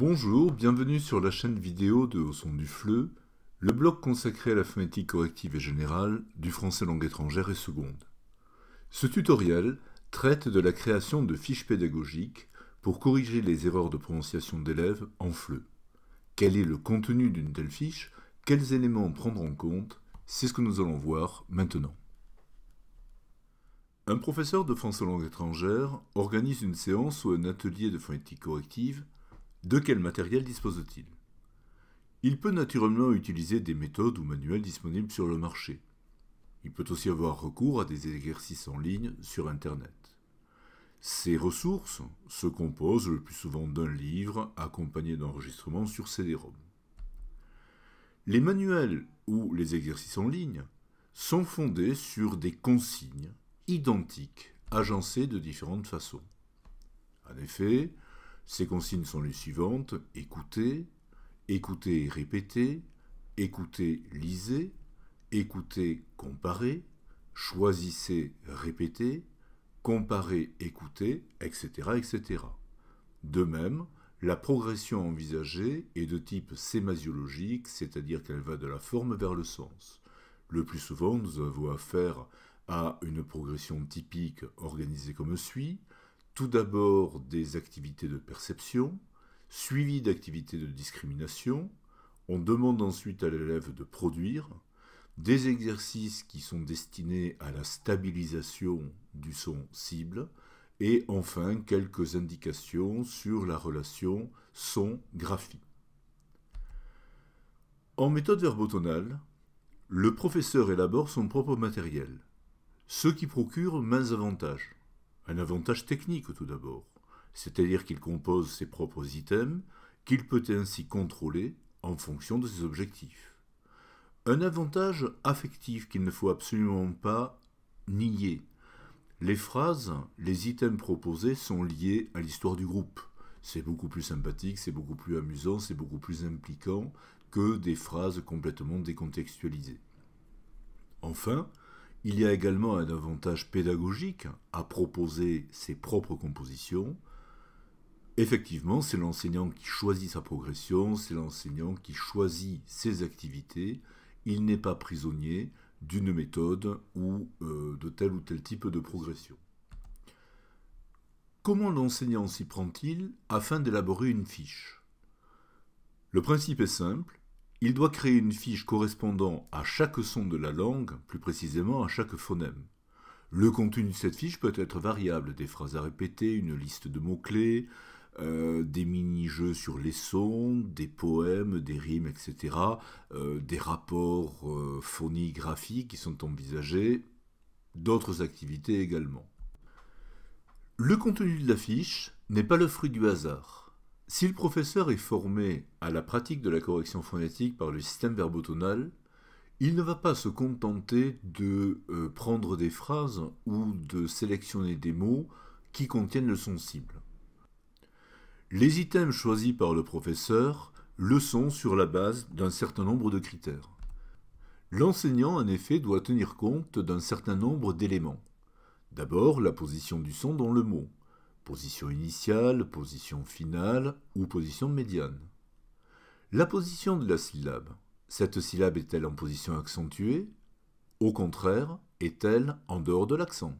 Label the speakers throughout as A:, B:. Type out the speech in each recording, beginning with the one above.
A: Bonjour, bienvenue sur la chaîne vidéo de Au son du fleu, le blog consacré à la phonétique corrective et générale du français langue étrangère et seconde. Ce tutoriel traite de la création de fiches pédagogiques pour corriger les erreurs de prononciation d'élèves en fleu. Quel est le contenu d'une telle fiche Quels éléments prendre en compte C'est ce que nous allons voir maintenant. Un professeur de français langue étrangère organise une séance ou un atelier de phonétique corrective de quel matériel dispose-t-il Il peut naturellement utiliser des méthodes ou manuels disponibles sur le marché. Il peut aussi avoir recours à des exercices en ligne sur Internet. Ces ressources se composent le plus souvent d'un livre accompagné d'enregistrements sur CD-ROM. Les manuels ou les exercices en ligne sont fondés sur des consignes identiques agencées de différentes façons. En effet, ces consignes sont les suivantes écouter, écoutez et répétez, écoutez, lisez, écoutez, comparez, choisissez, répétez, comparez, écouter etc., etc. De même, la progression envisagée est de type sémasiologique, c'est-à-dire qu'elle va de la forme vers le sens. Le plus souvent, nous avons affaire à une progression typique organisée comme suit tout d'abord des activités de perception, suivies d'activités de discrimination. On demande ensuite à l'élève de produire des exercices qui sont destinés à la stabilisation du son cible et enfin quelques indications sur la relation son-graphie. En méthode verbotonale, le professeur élabore son propre matériel, ce qui procure mains avantages un avantage technique tout d'abord, c'est-à-dire qu'il compose ses propres items, qu'il peut ainsi contrôler en fonction de ses objectifs. Un avantage affectif qu'il ne faut absolument pas nier. Les phrases, les items proposés sont liés à l'histoire du groupe. C'est beaucoup plus sympathique, c'est beaucoup plus amusant, c'est beaucoup plus impliquant que des phrases complètement décontextualisées. Enfin, il y a également un avantage pédagogique à proposer ses propres compositions. Effectivement, c'est l'enseignant qui choisit sa progression, c'est l'enseignant qui choisit ses activités. Il n'est pas prisonnier d'une méthode ou euh, de tel ou tel type de progression. Comment l'enseignant s'y prend-il afin d'élaborer une fiche Le principe est simple. Il doit créer une fiche correspondant à chaque son de la langue, plus précisément à chaque phonème. Le contenu de cette fiche peut être variable, des phrases à répéter, une liste de mots-clés, euh, des mini-jeux sur les sons, des poèmes, des rimes, etc., euh, des rapports euh, qui sont envisagés, d'autres activités également. Le contenu de la fiche n'est pas le fruit du hasard. Si le professeur est formé à la pratique de la correction phonétique par le système verbotonal, il ne va pas se contenter de euh, prendre des phrases ou de sélectionner des mots qui contiennent le son cible. Les items choisis par le professeur le sont sur la base d'un certain nombre de critères. L'enseignant, en effet, doit tenir compte d'un certain nombre d'éléments. D'abord, la position du son dans le mot. Position initiale, position finale ou position médiane. La position de la syllabe. Cette syllabe est-elle en position accentuée Au contraire, est-elle en dehors de l'accent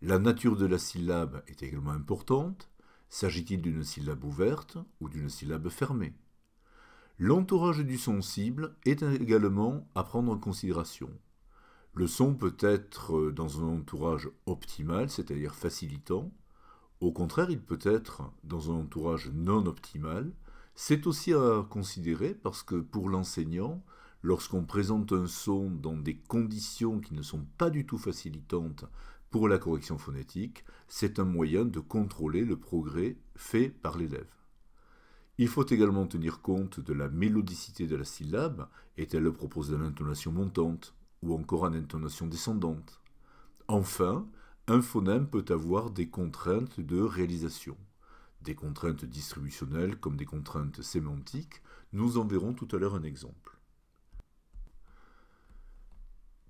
A: La nature de la syllabe est également importante. S'agit-il d'une syllabe ouverte ou d'une syllabe fermée L'entourage du son cible est également à prendre en considération. Le son peut être dans un entourage optimal, c'est-à-dire facilitant, au contraire, il peut être dans un entourage non optimal. C'est aussi à considérer parce que pour l'enseignant, lorsqu'on présente un son dans des conditions qui ne sont pas du tout facilitantes pour la correction phonétique, c'est un moyen de contrôler le progrès fait par l'élève. Il faut également tenir compte de la mélodicité de la syllabe, est-elle proposée à intonation montante ou encore à intonation descendante. Enfin, un phonème peut avoir des contraintes de réalisation, des contraintes distributionnelles comme des contraintes sémantiques. Nous en verrons tout à l'heure un exemple.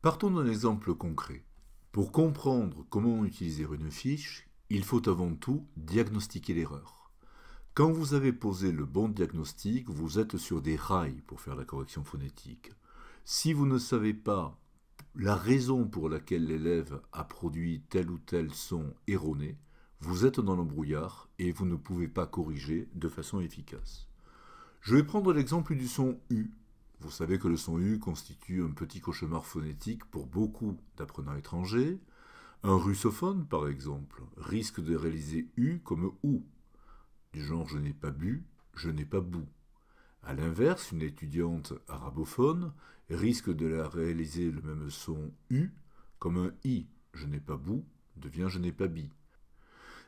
A: Partons d'un exemple concret. Pour comprendre comment utiliser une fiche, il faut avant tout diagnostiquer l'erreur. Quand vous avez posé le bon diagnostic, vous êtes sur des rails pour faire la correction phonétique. Si vous ne savez pas la raison pour laquelle l'élève a produit tel ou tel son erroné, vous êtes dans le brouillard et vous ne pouvez pas corriger de façon efficace. Je vais prendre l'exemple du son U. Vous savez que le son U constitue un petit cauchemar phonétique pour beaucoup d'apprenants étrangers. Un russophone, par exemple, risque de réaliser U comme OU, du genre je n'ai pas bu, je n'ai pas bou. A l'inverse, une étudiante arabophone risque de la réaliser le même son U, comme un I, je n'ai pas bou » devient je n'ai pas bi.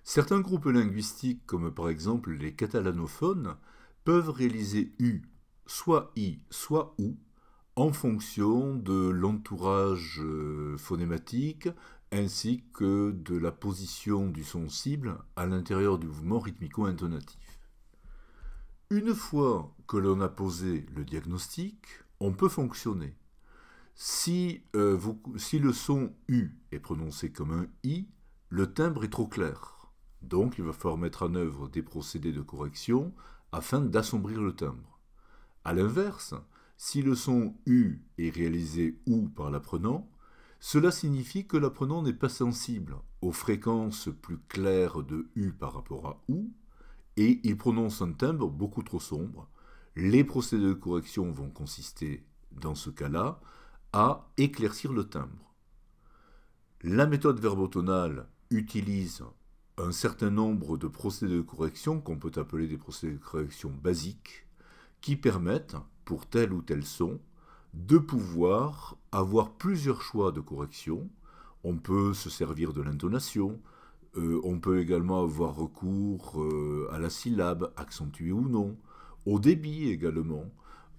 A: Certains groupes linguistiques, comme par exemple les catalanophones, peuvent réaliser U, soit I, soit OU, en fonction de l'entourage euh, phonématique ainsi que de la position du son cible à l'intérieur du mouvement rythmico-intonatif. Une fois que l'on a posé le diagnostic, on peut fonctionner. Euh, si, le son U est prononcé comme un I, le timbre est trop clair. Donc il va falloir mettre en œuvre des procédés de correction afin d'assombrir le timbre. A l'inverse, si le son U est réalisé OU par l'apprenant, cela signifie que l'apprenant n'est pas sensible aux fréquences plus claires de U par rapport à OU et il prononce un timbre beaucoup trop sombre, les procédés de correction vont consister, dans ce cas-là, à éclaircir le timbre. La méthode verbotonale utilise un certain nombre de procédés de correction qu'on peut appeler des procédés de correction basiques qui permettent, pour tel ou tel son, de pouvoir avoir plusieurs choix de correction. On peut se servir de l'intonation, euh, on peut également avoir recours euh, à la syllabe, accentuée ou non, au débit également,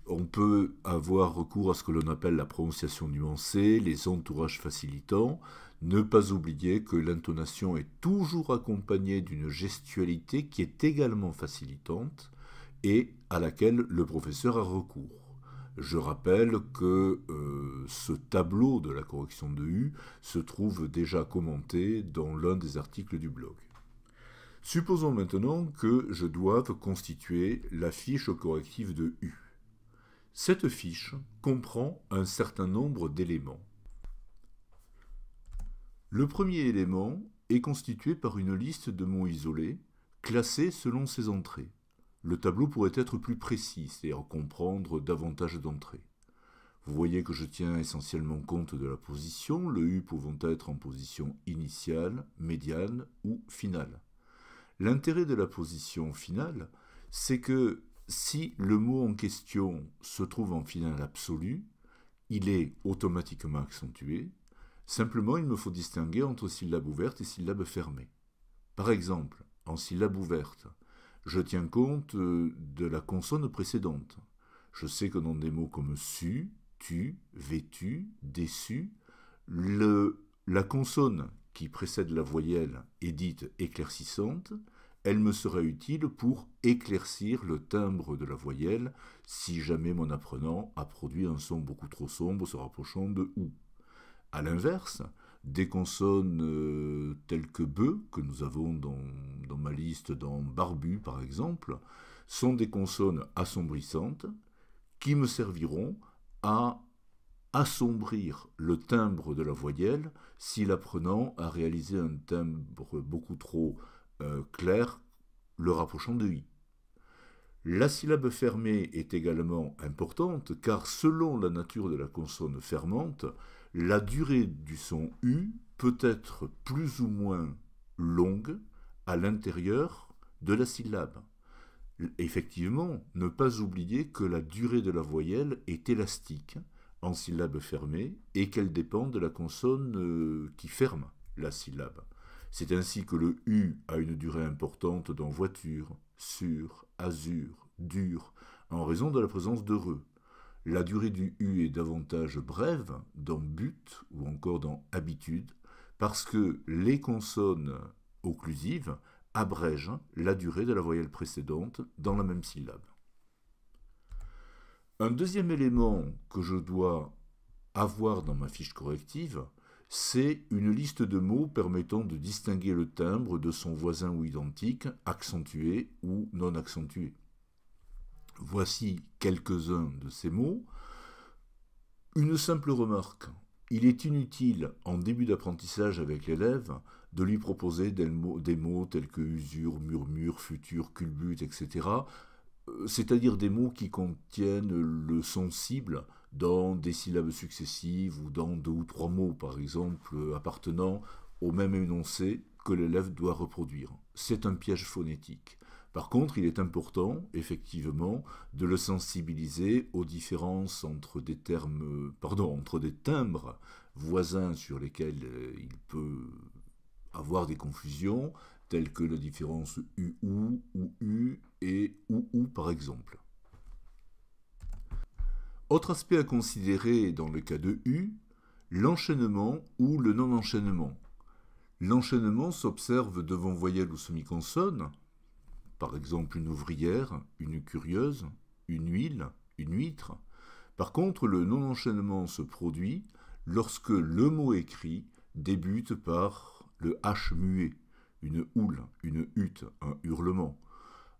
A: on peut avoir recours à ce que l'on appelle la prononciation nuancée, les entourages facilitants. Ne pas oublier que l'intonation est toujours accompagnée d'une gestualité qui est également facilitante et à laquelle le professeur a recours. Je rappelle que euh, ce tableau de la correction de U se trouve déjà commenté dans l'un des articles du blog. Supposons maintenant que je doive constituer la fiche corrective de U. Cette fiche comprend un certain nombre d'éléments. Le premier élément est constitué par une liste de mots isolés, classés selon ses entrées. Le tableau pourrait être plus précis, et dire comprendre davantage d'entrées. Vous voyez que je tiens essentiellement compte de la position, le U pouvant être en position initiale, médiane ou finale. L'intérêt de la position finale, c'est que si le mot en question se trouve en finale absolue, il est automatiquement accentué. Simplement, il me faut distinguer entre syllabe ouverte et syllabe fermée. Par exemple, en syllabe ouverte, je tiens compte euh, de la consonne précédente. Je sais que dans des mots comme su, tu, vêtu, déçu, le, la consonne qui précède la voyelle est dite éclaircissante, elle me sera utile pour éclaircir le timbre de la voyelle si jamais mon apprenant a produit un son beaucoup trop sombre se rapprochant de OU. A l'inverse, des consonnes euh, telles que b que nous avons dans, dans ma liste, dans barbu par exemple, sont des consonnes assombrissantes qui me serviront à assombrir le timbre de la voyelle si l'apprenant a réalisé un timbre beaucoup trop euh, clair, le rapprochant de i. La syllabe fermée est également importante car selon la nature de la consonne fermante, la durée du son U peut être plus ou moins longue à l'intérieur de la syllabe. Effectivement, ne pas oublier que la durée de la voyelle est élastique en syllabe fermée et qu'elle dépend de la consonne euh, qui ferme la syllabe. C'est ainsi que le U a une durée importante dans voiture, sur, azur, dur, en raison de la présence de re. La durée du U est davantage brève dans but ou encore dans habitude, parce que les consonnes occlusives abrègent la durée de la voyelle précédente dans la même syllabe. Un deuxième élément que je dois avoir dans ma fiche corrective, c'est une liste de mots permettant de distinguer le timbre de son voisin ou identique, accentué ou non accentué. Voici quelques-uns de ces mots. Une simple remarque. Il est inutile, en début d'apprentissage avec l'élève, de lui proposer des mots, tels que usure, murmure, futur, culbute, etc., c'est-à-dire des mots qui contiennent le son cible dans des syllabes successives ou dans deux ou trois mots, par exemple, appartenant au même énoncé que l'élève doit reproduire. C'est un piège phonétique. Par contre, il est important, effectivement, de le sensibiliser aux différences entre des termes, pardon, entre des timbres voisins sur lesquels euh, il peut avoir des confusions, telles que la différence U ou ou U, et ou ou par exemple. Autre aspect à considérer dans le cas de U, l'enchaînement ou le non-enchaînement. L'enchaînement s'observe devant voyelle ou semi-consonne, par exemple une ouvrière, une curieuse, une huile, une huître. Par contre, le non-enchaînement se produit lorsque le mot écrit débute par le H muet, une houle, une hutte, un hurlement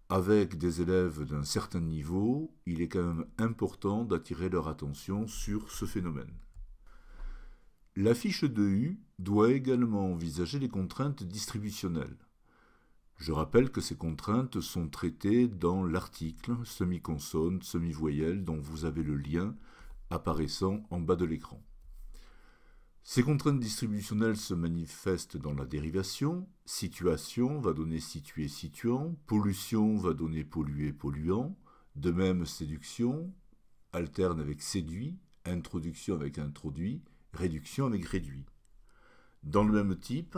A: avec des élèves d'un certain niveau, il est quand même important d'attirer leur attention sur ce phénomène. La fiche de U doit également envisager les contraintes distributionnelles. Je rappelle que ces contraintes sont traitées dans l'article semi-consonne, semi-voyelle dont vous avez le lien apparaissant en bas de l'écran. Ces contraintes distributionnelles se manifestent dans la dérivation. Situation va donner situé situant, pollution va donner pollué polluant, de même séduction alterne avec séduit, introduction avec introduit, réduction avec réduit. Dans le même type,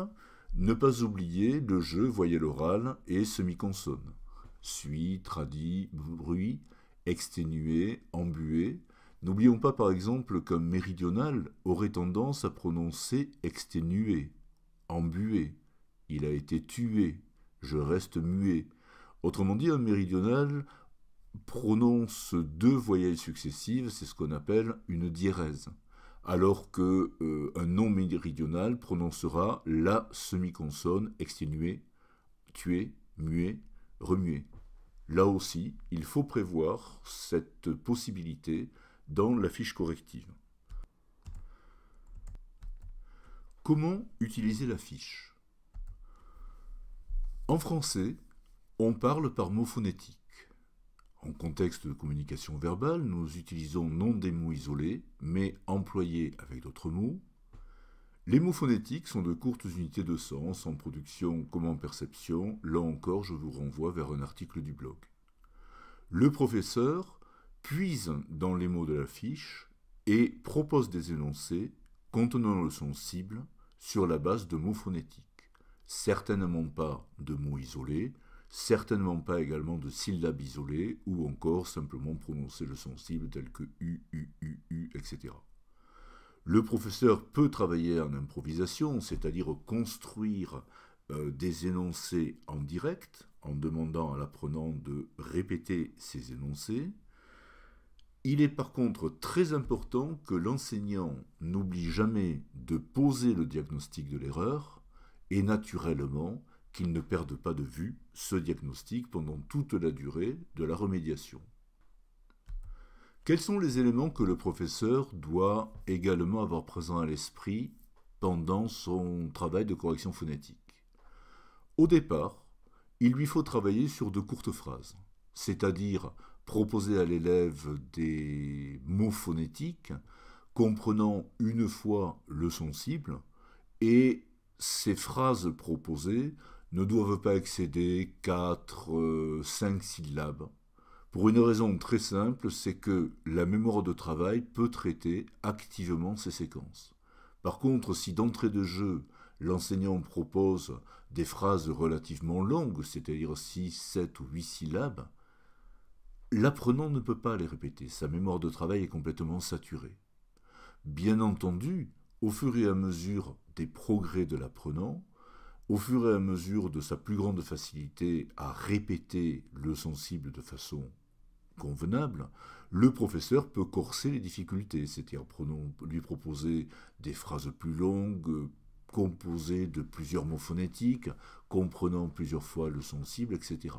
A: ne pas oublier le jeu voyelle orale et semi-consonne. Suit, tradit, bruit, exténué, embué, N'oublions pas par exemple qu'un méridional aurait tendance à prononcer exténué, embué, il a été tué, je reste muet. Autrement dit, un méridional prononce deux voyelles successives, c'est ce qu'on appelle une diérèse, alors que euh, un non méridional prononcera la semi-consonne exténué, tué, muet, remué. Là aussi, il faut prévoir cette possibilité dans la fiche corrective. Comment utiliser la fiche En français, on parle par mots phonétiques. En contexte de communication verbale, nous utilisons non des mots isolés, mais employés avec d'autres mots. Les mots phonétiques sont de courtes unités de sens en production comme en perception. Là encore, je vous renvoie vers un article du blog. Le professeur puise dans les mots de la fiche et propose des énoncés contenant le son cible sur la base de mots phonétiques. Certainement pas de mots isolés, certainement pas également de syllabes isolées ou encore simplement prononcer le son cible tel que U, U, U, U, etc. Le professeur peut travailler en improvisation, c'est-à-dire construire euh, des énoncés en direct en demandant à l'apprenant de répéter ces énoncés, il est par contre très important que l'enseignant n'oublie jamais de poser le diagnostic de l'erreur et naturellement qu'il ne perde pas de vue ce diagnostic pendant toute la durée de la remédiation. Quels sont les éléments que le professeur doit également avoir présents à l'esprit pendant son travail de correction phonétique Au départ, il lui faut travailler sur de courtes phrases, c'est-à-dire proposer à l'élève des mots phonétiques comprenant une fois le son cible et ces phrases proposées ne doivent pas excéder 4, 5 euh, syllabes. Pour une raison très simple, c'est que la mémoire de travail peut traiter activement ces séquences. Par contre, si d'entrée de jeu, l'enseignant propose des phrases relativement longues, c'est-à-dire 6, 7 ou 8 syllabes, L'apprenant ne peut pas les répéter, sa mémoire de travail est complètement saturée. Bien entendu, au fur et à mesure des progrès de l'apprenant, au fur et à mesure de sa plus grande facilité à répéter le sensible de façon convenable, le professeur peut corser les difficultés, c'est-à-dire lui proposer des phrases plus longues, composées de plusieurs mots phonétiques, comprenant plusieurs fois le sensible, etc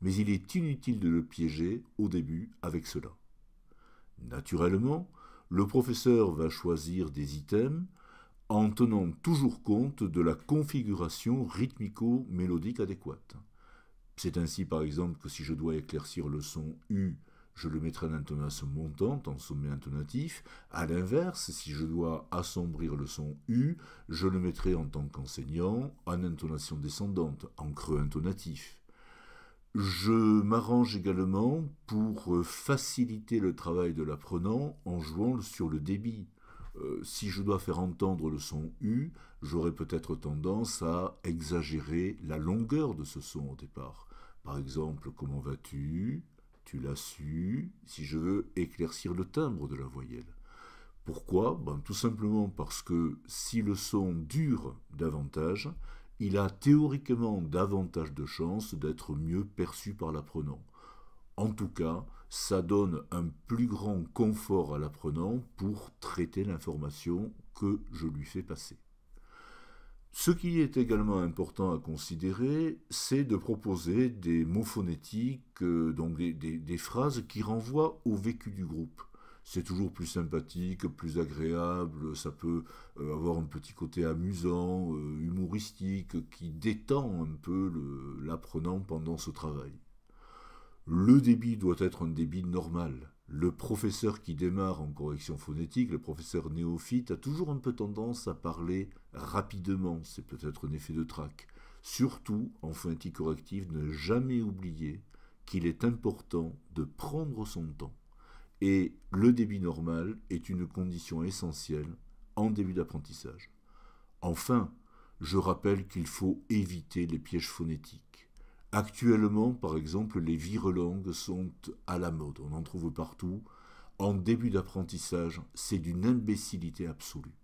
A: mais il est inutile de le piéger au début avec cela. Naturellement, le professeur va choisir des items en tenant toujours compte de la configuration rythmico-mélodique adéquate. C'est ainsi par exemple que si je dois éclaircir le son U, je le mettrai en intonation montante, en sommet intonatif. À l'inverse, si je dois assombrir le son U, je le mettrai en tant qu'enseignant en intonation descendante, en creux intonatif. Je m'arrange également pour euh, faciliter le travail de l'apprenant en jouant sur le débit. Euh, si je dois faire entendre le son U, j'aurais peut-être tendance à exagérer la longueur de ce son au départ. Par exemple, comment vas-tu Tu, l'as su Si je veux éclaircir le timbre de la voyelle. Pourquoi ben, Tout simplement parce que si le son dure davantage, il a théoriquement davantage de chances d'être mieux perçu par l'apprenant. En tout cas, ça donne un plus grand confort à l'apprenant pour traiter l'information que je lui fais passer. Ce qui est également important à considérer, c'est de proposer des mots phonétiques, euh, donc des, phrases qui renvoient au vécu du groupe c'est toujours plus sympathique, plus agréable, ça peut euh, avoir un petit côté amusant, euh, humoristique, qui détend un peu l'apprenant pendant ce travail. Le débit doit être un débit normal. Le professeur qui démarre en correction phonétique, le professeur néophyte, a toujours un peu tendance à parler rapidement, c'est peut-être un effet de trac. Surtout, en phonétique corrective, ne jamais oublier qu'il est important de prendre son temps. Et le débit normal est une condition essentielle en début d'apprentissage. Enfin, je rappelle qu'il faut éviter les pièges phonétiques. Actuellement, par exemple, les virelangues sont à la mode, on en trouve partout. En début d'apprentissage, c'est d'une imbécilité absolue.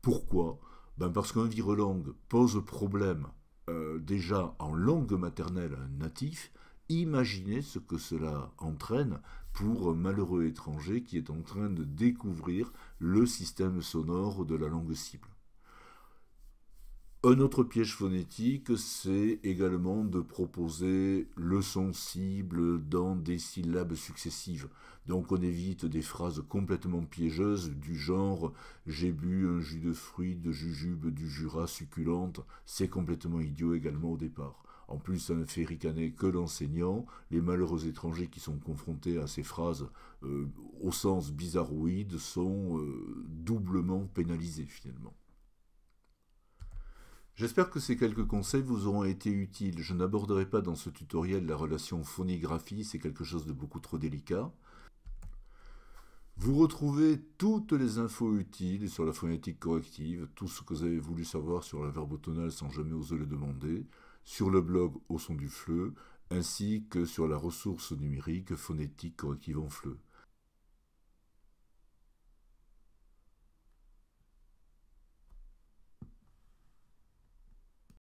A: Pourquoi ben Parce qu'un virelangue pose problème euh, déjà en langue maternelle à un natif, Imaginez ce que cela entraîne pour un malheureux étranger qui est en train de découvrir le système sonore de la langue cible. Un autre piège phonétique, c'est également de proposer le son cible dans des syllabes successives. Donc on évite des phrases complètement piégeuses du genre j'ai bu un jus de fruits de jujube du Jura succulente. C'est complètement idiot également au départ. En plus, ça ne fait ricaner que l'enseignant, les malheureux étrangers qui sont confrontés à ces phrases euh, au sens bizarroïde sont euh, doublement pénalisés finalement. J'espère que ces quelques conseils vous auront été utiles. Je n'aborderai pas dans ce tutoriel la relation phonigraphie, c'est quelque chose de beaucoup trop délicat. Vous retrouvez toutes les infos utiles sur la phonétique corrective, tout ce que vous avez voulu savoir sur la verbe tonale sans jamais oser le demander sur le blog Au son du fleu, ainsi que sur la ressource numérique phonétique corrective en fleu.